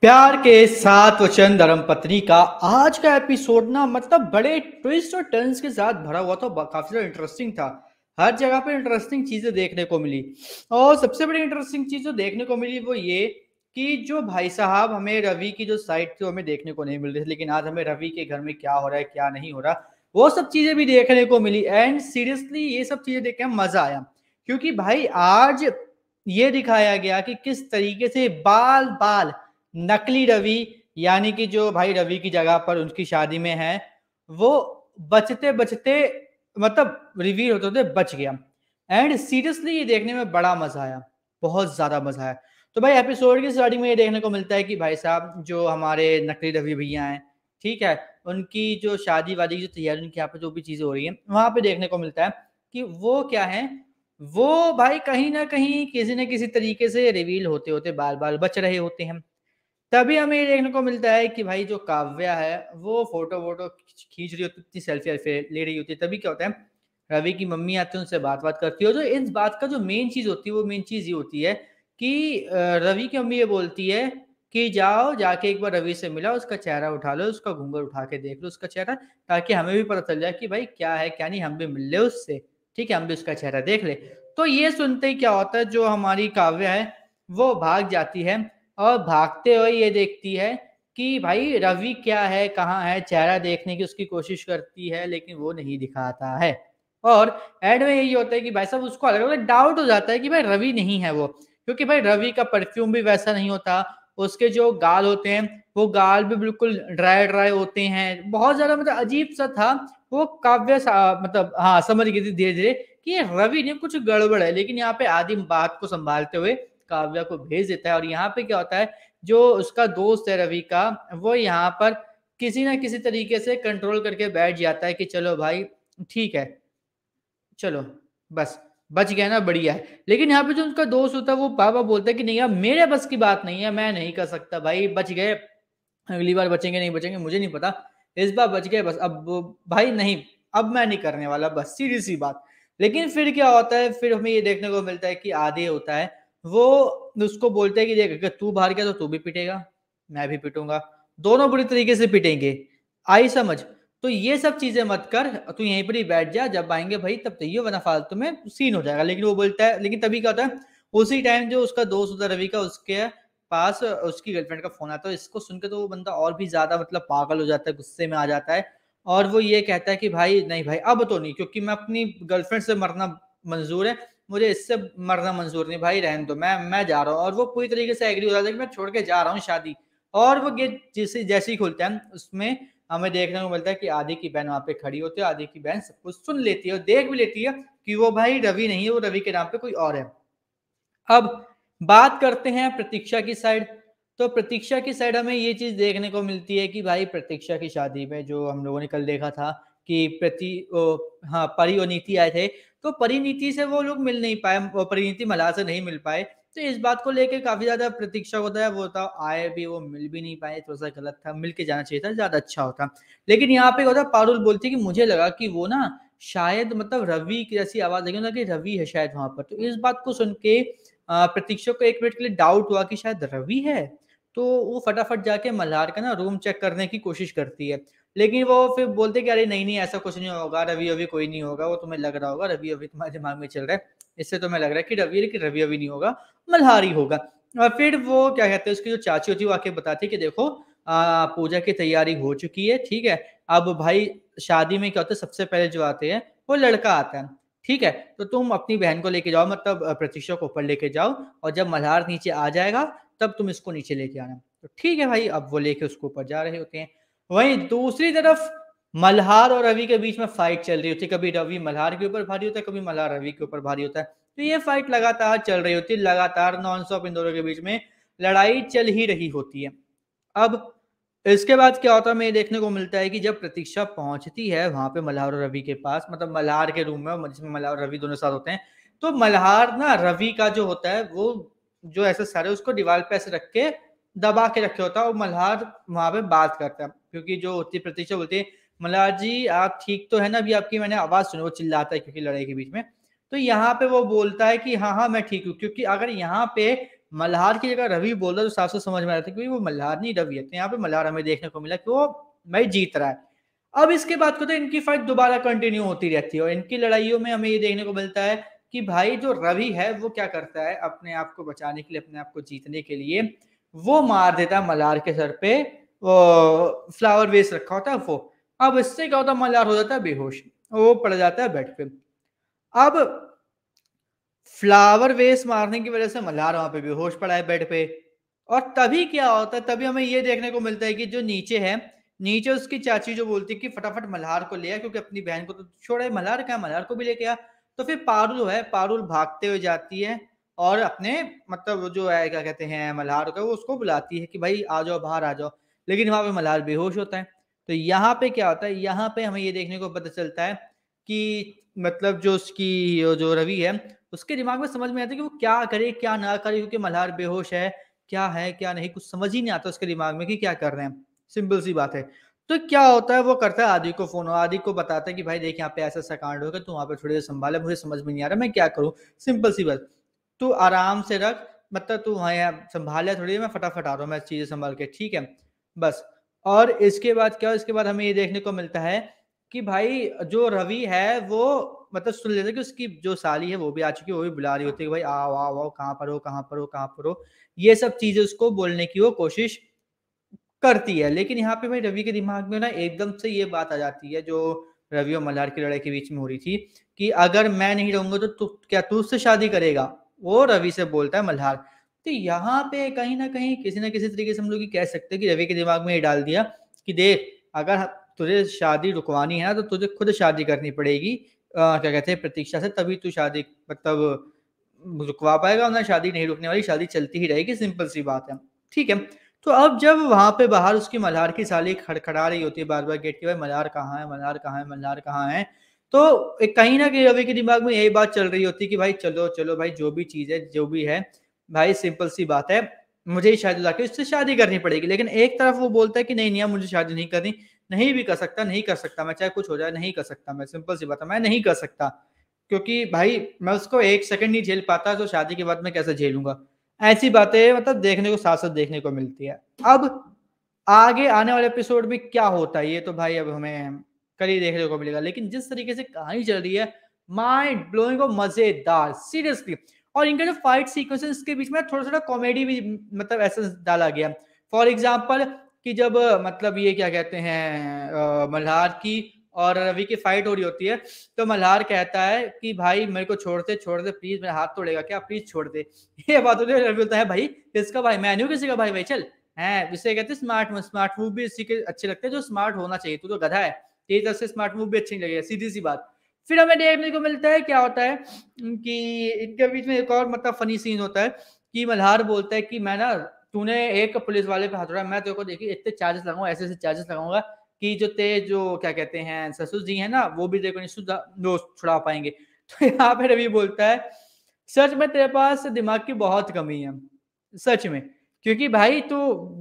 प्यार के सात वचन धर्म पत्नी का आज का एपिसोड ना मतलब बड़े ट्विस्ट और टर्न्स के साथ भरा हुआ था काफी ज्यादा इंटरेस्टिंग था हर जगह पर इंटरेस्टिंग चीजें देखने को मिली और सबसे बड़ी इंटरेस्टिंग चीज जो देखने को मिली वो ये कि जो भाई साहब हमें रवि की जो साइड थी हमें देखने को नहीं मिल रही थी लेकिन आज हमें रवि के घर में क्या हो रहा है क्या नहीं हो रहा वो सब चीजें भी देखने को मिली एंड सीरियसली ये सब चीजें देख के मजा आया क्योंकि भाई आज ये दिखाया गया कि किस तरीके से बाल बाल नकली रवि यानी कि जो भाई रवि की जगह पर उनकी शादी में है वो बचते बचते मतलब रिवील होते होते बच गया एंड सीरियसली ये देखने में बड़ा मजा आया बहुत ज्यादा मजा आया तो भाई एपिसोड की स्टार्टिंग में ये देखने को मिलता है कि भाई साहब जो हमारे नकली रवि भैया हैं ठीक है उनकी जो शादी वादी की जो तैयारी उनकी यहाँ पे जो भी चीजें हो रही है वहां पे देखने को मिलता है कि वो क्या है वो भाई कहीं ना कहीं किसी न किसी तरीके से रिवील होते होते बार बार बच रहे होते हैं तभी हमें ये देखने को मिलता है कि भाई जो काव्या है वो फोटो वोटो खींच रही होती इतनी सेल्फी वेल्फी ले रही होती है तभी क्या होता है रवि की मम्मी आती है उनसे बात बात करती है जो इस बात का जो मेन चीज होती है वो मेन चीज ये होती है कि रवि की मम्मी ये बोलती है कि जाओ जाके एक बार रवि से मिला उसका चेहरा उठा लो उसका घूंगर उठा के देख लो उसका चेहरा ताकि हमें भी पता चल जाए कि भाई क्या है क्या नहीं हम भी मिल ले उससे ठीक है हम भी उसका चेहरा देख ले तो ये सुनते ही क्या होता है जो हमारी काव्य है वो भाग जाती है और भागते हुए ये देखती है कि भाई रवि क्या है कहाँ है चेहरा देखने की उसकी कोशिश करती है लेकिन वो नहीं दिखाता है और एड में यही होता है कि भाई साहब उसको अलग अलग डाउट हो जाता है कि भाई रवि नहीं है वो क्योंकि भाई रवि का परफ्यूम भी वैसा नहीं होता उसके जो गाल होते हैं वो गाल भी बिल्कुल ड्राई ड्राई होते हैं बहुत ज्यादा मतलब अजीब सा था वो काव्य मतलब हाँ समझ गई थी धीरे धीरे कि रवि ने कुछ गड़बड़ है लेकिन यहाँ पे आदि बात को संभालते हुए काव्या को भेज देता है और यहाँ पे क्या होता है जो उसका दोस्त है रवि का वो यहाँ पर किसी ना किसी तरीके से कंट्रोल करके बैठ जाता है कि चलो भाई ठीक है चलो बस बच गया ना बढ़िया है लेकिन यहाँ पे जो उसका दोस्त होता है वो पापा बोलता है कि नहीं यार मेरे बस की बात नहीं है मैं नहीं कर सकता भाई बच गए अगली बार बचेंगे नहीं बचेंगे मुझे नहीं पता इस बार बच गए बस अब भाई नहीं अब मैं नहीं करने वाला बस सीधी सी बात लेकिन फिर क्या होता है फिर हमें ये देखने को मिलता है कि आधे होता है वो उसको बोलते हैं कि देख अगर तू बाहर गया तो तू भी पिटेगा मैं भी पिटूंगा दोनों बुरी तरीके से पिटेंगे आई समझ तो ये सब चीजें मत कर तू यहीं पर ही बैठ जा जब आएंगे भाई तब तैयो वरना फालतू में सीन हो जाएगा लेकिन वो बोलता है लेकिन तभी क्या होता है उसी टाइम जो उसका दोस्त होता रवि का उसके पास उसकी गर्लफ्रेंड का फोन आता है इसको सुन के तो वो बंदा और भी ज्यादा मतलब पागल हो जाता है गुस्से में आ जाता है और वो ये कहता है कि भाई नहीं भाई अब तो नहीं क्योंकि मैं अपनी गर्लफ्रेंड से मरना मंजूर है मुझे इससे मरना मंजूर नहीं भाई रहन दो मैं मैं जा रहा हूँ और वो पूरी तरीके से एग्री हो जाता है कि मैं छोड़ के जा रहा हूँ शादी और वो गेट जैसे जैसे ही खुलते हैं उसमें हमें देखने को मिलता है कि आदि की बहन वहाँ पे खड़ी होती है आदि की बहन सब कुछ सुन लेती है और देख भी लेती है कि वो भाई रवि नहीं है वो रवि के नाम पे कोई और है अब बात करते हैं प्रतीक्षा की साइड तो प्रतीक्षा की साइड हमें ये चीज देखने को मिलती है कि भाई प्रतीक्षा की शादी में जो हम लोगों ने कल देखा था कि प्रति ओ, हाँ परी और नीति आए थे तो परिणीति से वो लोग मिल नहीं पाए परिणीति मलाह से नहीं मिल पाए तो इस बात को लेके काफी ज्यादा प्रतीक्षा होता है वो होता आए भी वो मिल भी नहीं पाए थोड़ा सा गलत था मिल के जाना चाहिए था ज्यादा अच्छा होता लेकिन यहाँ पे होता पारुल बोलती कि मुझे लगा कि वो ना शायद मतलब रवि की जैसी आवाज लगी ना कि रवि है शायद वहां पर तो इस बात को सुन के प्रतीक्षा को एक मिनट के लिए डाउट हुआ कि शायद रवि है तो वो फटाफट जाके मल्हार का ना रूम चेक करने की कोशिश करती है लेकिन वो फिर बोलते कि अरे नहीं नहीं ऐसा कुछ नहीं होगा रवि अभी कोई नहीं होगा वो तुम्हें लग रहा होगा रवि अभी तुम्हारे दिमाग में चल रहा है इससे तुम्हें लग रहा है कि रवि लेकिन रवि अभी नहीं होगा मल्हारी होगा और फिर वो क्या कहते हैं उसकी जो चाची होती है वो आके बताती है कि देखो पूजा की तैयारी हो चुकी है ठीक है अब भाई शादी में क्या होता है सबसे पहले जो आते हैं वो लड़का आता है ठीक है तो तुम अपनी बहन को लेके जाओ मतलब प्रतीक्षा को ऊपर लेके जाओ और जब मल्हार नीचे आ जाएगा तब तुम इसको नीचे लेके आना तो ठीक है भाई अब वो लेके उसको ऊपर जा रहे होते हैं वहीं दूसरी तरफ मल्हार और रवि के बीच में फाइट चल रही होती है कभी रवि मल्हार के ऊपर भारी होता है कभी मल्हार रवि के ऊपर भारी होता है तो ये फाइट लगातार चल रही होती है लगातार नॉन स्टॉप इन दोनों के बीच में लड़ाई चल ही रही होती है अब इसके बाद क्या होता है ये देखने को मिलता है कि जब प्रतीक्षा पहुंचती है वहां पे मल्हार और रवि के पास मतलब मल्हार के रूम में जिसमें मल्हार और रवि दोनों साथ होते हैं तो मल्हार ना रवि का जो होता है वो जो ऐसे सारे उसको दीवार पे ऐसे रख के दबा के रखे होता है और मल्हार वहां पे बात करता है क्योंकि जो होती प्रतीक्षा बोलती है मल्हार जी आप ठीक तो है ना अभी आपकी मैंने आवाज सुनी वो चिल्लाता है क्योंकि लड़ाई के बीच में तो यहाँ पे वो बोलता है कि हाँ हाँ मैं ठीक हूँ क्योंकि अगर यहाँ पे मल्हार की जगह रवि बोल रहा है तो साफ साफ समझ में आता है क्योंकि वो मल्हार नहीं रवि है तो यहाँ पे मल्हार हमें देखने को मिला कि वो मैं जीत रहा है अब इसके बाद को तो इनकी फाइट दोबारा कंटिन्यू होती रहती है और इनकी लड़ाइयों में हमें ये देखने को मिलता है कि भाई जो रवि है वो क्या करता है अपने आप को बचाने के लिए अपने आप को जीतने के लिए वो मार देता मलार के सर पे वो फ्लावर वेस्ट रखा होता है वो अब इससे क्या होता है मलार हो जाता है बेहोश वो पड़ जाता है बेड पे अब फ्लावर वेस्ट मारने की वजह से मलार वहां पे बेहोश पड़ा है बेड पे और तभी क्या होता है तभी हमें ये देखने को मिलता है कि जो नीचे है नीचे उसकी चाची जो बोलती है कि फटाफट मल्हार को ले आ क्योंकि अपनी बहन को तो छोड़ा है मल्हार कहा मल्हार को भी लेके आया तो फिर पारुल है पारुल भागते हुए जाती है और अपने मतलब जो है क्या कहते हैं मल्हार का वो उसको बुलाती है कि भाई आ जाओ बाहर आ जाओ लेकिन वहाँ पे मल्हार बेहोश होता है तो यहाँ पे क्या होता है यहाँ पे हमें ये देखने को पता चलता है कि मतलब जो उसकी जो रवि है उसके दिमाग में समझ में आता है कि वो क्या करे क्या ना करे क्योंकि मल्हार बेहोश है क्या है क्या नहीं कुछ समझ ही नहीं आता उसके दिमाग में कि क्या कर रहे हैं सिंपल सी बात है तो क्या होता है वो करता है आदि को फोन आदि को बताता है कि भाई देख यहाँ पे ऐसा ऐसा कांड हो गया तू वहाँ पे थोड़ी देर संभाले मुझे समझ में नहीं आ रहा मैं क्या करूँ सिंपल सी बात तू आराम से रख मतलब तू हाँ यार संभाल लिया थोड़ी मैं फटाफट आ रहा हूँ मैं चीज़ें संभाल के ठीक है बस और इसके बाद क्या इसके बाद हमें ये देखने को मिलता है कि भाई जो रवि है वो मतलब सुन लेता कि उसकी जो साली है वो भी आ चुकी है वो भी बुला रही होती है भाई आओ आओ आओ कहाँ पर हो कहाँ पर हो कहाँ पर हो ये सब चीज़ें उसको बोलने की वो कोशिश करती है लेकिन यहाँ पे भाई रवि के दिमाग में ना एकदम से ये बात आ जाती है जो रवि और मल्हार की लड़ाई के बीच में हो रही थी कि अगर मैं नहीं रहूंगा तो तू क्या तू उससे शादी करेगा वो रवि से बोलता है मल्हार तो यहाँ पे कहीं ना कहीं किसी ना किसी तरीके से हम लोग कह सकते हैं कि रवि के दिमाग में ये डाल दिया कि देख अगर तुझे शादी रुकवानी है ना तो तुझे खुद शादी करनी पड़ेगी आ, क्या कहते हैं प्रतीक्षा से तभी तू शादी मतलब रुकवा पाएगा ना शादी नहीं रुकने वाली शादी चलती ही रहेगी सिंपल सी बात है ठीक है तो अब जब वहां पे बाहर उसकी मल्हार की साली खड़खड़ा रही होती है बार बार गेट के भाई मल्हार कहाँ है मल्हार कहाँ है मल्हार कहाँ है तो कहीं ना कहीं रवि के दिमाग में यही बात चल रही होती कि भाई चलो चलो भाई जो भी चीज है जो भी है भाई सिंपल सी बात है मुझे ही शादी लाके उससे शादी करनी पड़ेगी लेकिन एक तरफ वो बोलता है कि नहीं नहीं मुझे शादी नहीं करनी नहीं भी कर सकता नहीं कर सकता मैं चाहे कुछ हो जाए नहीं कर सकता मैं सिंपल सी बात है मैं नहीं कर सकता क्योंकि भाई मैं उसको एक सेकंड नहीं झेल पाता तो शादी के बाद मैं कैसे झेलूंगा ऐसी बातें मतलब देखने को साथ साथ देखने को मिलती है अब आगे आने वाले एपिसोड में क्या होता है ये तो भाई अब हमें कल ही देखने को मिलेगा लेकिन जिस तरीके से कहानी चल रही है माइंड ब्लोइंग और मजेदार सीरियसली और इनका जो फाइट सीक्वेंसेस के बीच में थोड़ा थोड़ा कॉमेडी भी मतलब ऐसा डाला गया फॉर एग्जाम्पल कि जब मतलब ये क्या कहते हैं मल्हार की और रवि की फाइट हो रही होती है तो मल्हार कहता है कि भाई मेरे को छोड़ दे छोड़ दे प्लीज मेरा हाथ तोड़ेगा क्या प्लीज छोड़ दे ये बात होती है रवि बोलता है भाई किसका भाई मैं नहीं किसी का भाई भाई चल है इसे कहते हैं स्मार्ट स्मार्ट मूव भी इसी के अच्छे लगते हैं जो स्मार्ट होना चाहिए तू तो गधा है तेरी तरफ से स्मार्ट मूव भी अच्छी नहीं लगेगा सीधी सी बात फिर हमें देखने को मिलता है क्या होता है कि इनके बीच में एक और मतलब फनी सीन होता है कि मल्हार बोलता है कि मैं ना तूने एक पुलिस वाले पे हाथ उठाया मैं तेरे को देखी इतने चार्जेस लगाऊंगा ऐसे ऐसे चार्जेस लगाऊंगा कि जो ते जो क्या कहते हैं ससुर जी है ना वो भी देखो नहीं छुड़ा पाएंगे तो यहाँ पे रवि बोलता है सच में तेरे पास दिमाग की बहुत कमी है सच में क्योंकि भाई तू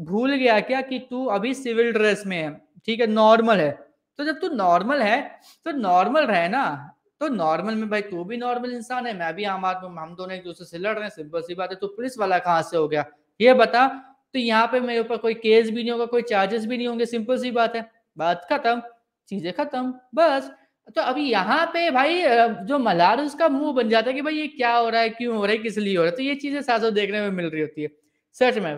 भूल गया क्या कि तू अभी सिविल ड्रेस में है ठीक है नॉर्मल है तो जब तू नॉर्मल है तो नॉर्मल रहे ना तो नॉर्मल में भाई तू भी नॉर्मल इंसान है मैं भी आम आदमी हम दोनों एक दूसरे से लड़ रहे हैं सिंपल सी बात है तो पुलिस वाला कहाँ से हो गया ये बता तो यहाँ पे मेरे ऊपर कोई केस भी नहीं होगा कोई चार्जेस भी नहीं होंगे सिंपल सी बात है बात खत्म चीजें खत्म बस तो अभी यहाँ पे भाई जो मलार उसका मुंह बन जाता है कि भाई ये क्या हो रहा है क्यों हो रहा है किस लिए हो रहा है तो ये चीजें साथ देखने में मिल रही होती है सच में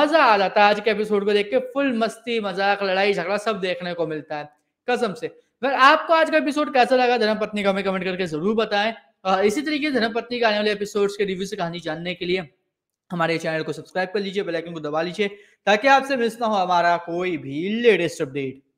मजा आ जाता है आज के एपिसोड को देख के फुल मस्ती मजाक लड़ाई झगड़ा सब देखने को मिलता है कसम से अगर आपको आज का एपिसोड कैसा लगा धर्म पत्नी का हमें कमेंट करके जरूर बताएं इसी तरीके से धर्म पत्नी का आने वाले एपिसोड्स के रिव्यू से कहानी जानने के लिए हमारे चैनल को सब्सक्राइब कर लीजिए बेल आइकन को दबा लीजिए ताकि आपसे मिस ना हो हमारा कोई भी लेटेस्ट अपडेट